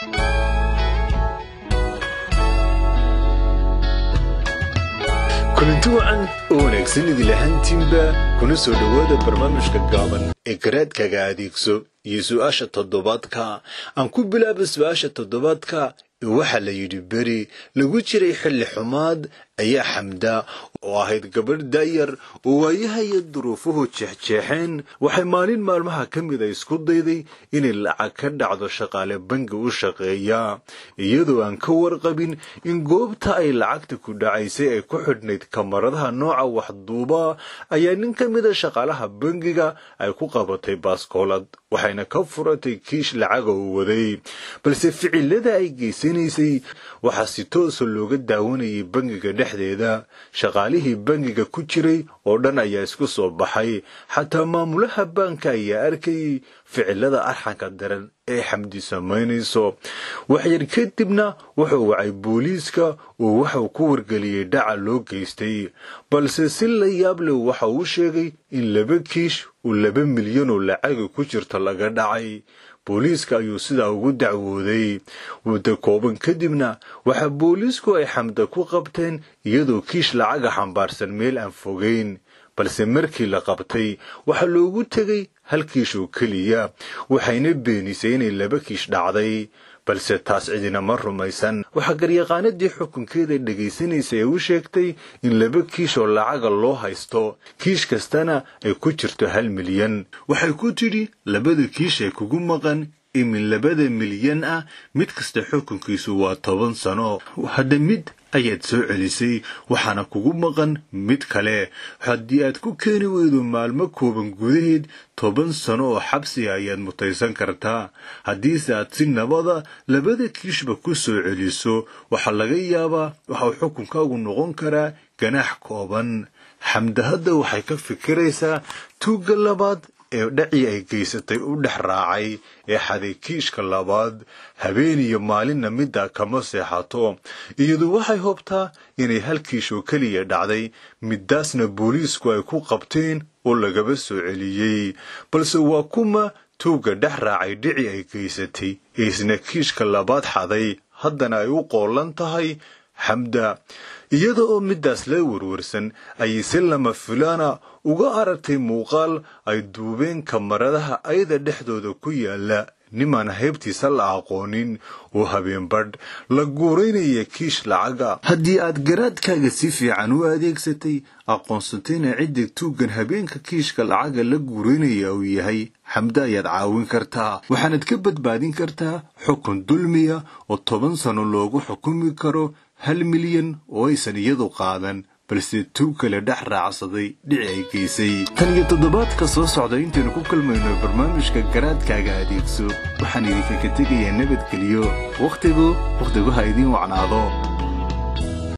kulanti wacan oo wanaagsan idil ahaantiinba kuna soo dhowaada barnaamijka gaaban ee garaadkaaga adeegso iyo su-aasha toddobaadka aan ku bilaaba su-aasha toddobaadka ee waxaa la yidhi beri lagu jiray xilli xumaad ayaa xamda oo ahayd gabadh daayar oo waayaha iyo duruufuhu jeexjeexeen waxay maalin maalmaha ka mid a ah isku dayday inay lacag ka dhacdo shaqaale bangi u shaqeeya iyadoo aan ka warqabin in goobta ay lacagta ku dhacaysay ay ku xidhnayd kamaradaha nooca waxduuba ayaa nin ka mida ah shaqaalaha bangiga ay ku qabatay baaskoolad waxayna ka furatay kiish lacaga uu waday balse ficilada ay geysanaysay waxaa si toosa looga daawanayay bangiga dhexdeeda shaqaalihii bangiga ku jiray oo dhan ayaa isku soo baxay xataa maamulaha baanka ayaa arkayay ficilada arxanka daran ee xamdi samaynayso waxyar kadibna wuxuu wacay booliiska oo waxuu ku wargeliyey dhaca loo geystay balse si la yaable waxa uu sheegay in laba kiish oo laba milyan oo lacaga ku jirta laga dhacay booliiska ayuu sidaa ugu dacwooday muddo kooban kadibna waxa booliisku ay xamda ku qabteen iyadoo kiish lacaga xambaarsan meel aan fogeyn balse markii la qabtay waxaa loogu tegay hal kiish oo keliya waxayna beenisay inay laba kiish dhacday balse taas cidina ma rumaysan waxaa garyaqaanadii xukunkeeda dhegaysanaysa ee u sheegtay in laba kiish oo lacaga loo haysto kiish kastana ay ku jirto hal milyan waxay ku tidhi labada kiish ee kugu maqan imin labada milyan ah mid kasta xukunkiisu waa toban sano hadda mid ayaad soo celisay waxaana kugu maqan mid kale haddii aad ku keeni weydo maalmo kooban gudaheed toban sano oo xabsiga ayaad mutaysan kartaa haddiise aad si nabada labada kiishba ku soo celiso waxaa laga yaabaa waxauu xukunkaagu noqon karaa ganaax kooban xamdahadda waxay ka fikiraysaa tuugga labaad ee dhacii ay geysatay u dhex raacay ee xaday kiishka labaad habeen iyo maalinna midda kama seexato iyadu waxay hubtaa inay hal kiish oo keliya dhacday middaasna booliisku ay ku qabteen oo lagaba soo celiyey balse waa kuma tuugga dhex raacay dhici ay geysatay ee isna kiishka labaad xaday haddana ay u qoolan tahay xamda iyada oo middaas la warwarsan ayay si lama fulaana uga aragtay muuqaal ay duubeenka maradaha ayada dhexdooda ku yaalla nimaan haybtiisa la aqoonin oo habeenbadh la guuraynaya kiish lacaga haddii aad garaadkaaga si fiican u adeegsatay aqoonsatayna cidda tuugan habeenka kiishka lacaga la guuraynaya uu yahay xamda ayaad caawin kartaa waxaanad ka badbaadin kartaa xukun dulmiya oo toban sano loogu xukumi karo hal milyan oo aysan iyadu qaadan balse tuug kale dhex raacsaday dhici ay geysay tan iyo toddobaadka soo socda intaynu ku kulmayno barnaamijka garaadkaaga adeegso waxaan idinkaga tegayaa nabadgeliyo wakhtigu wakhtiguha idiin wacnaado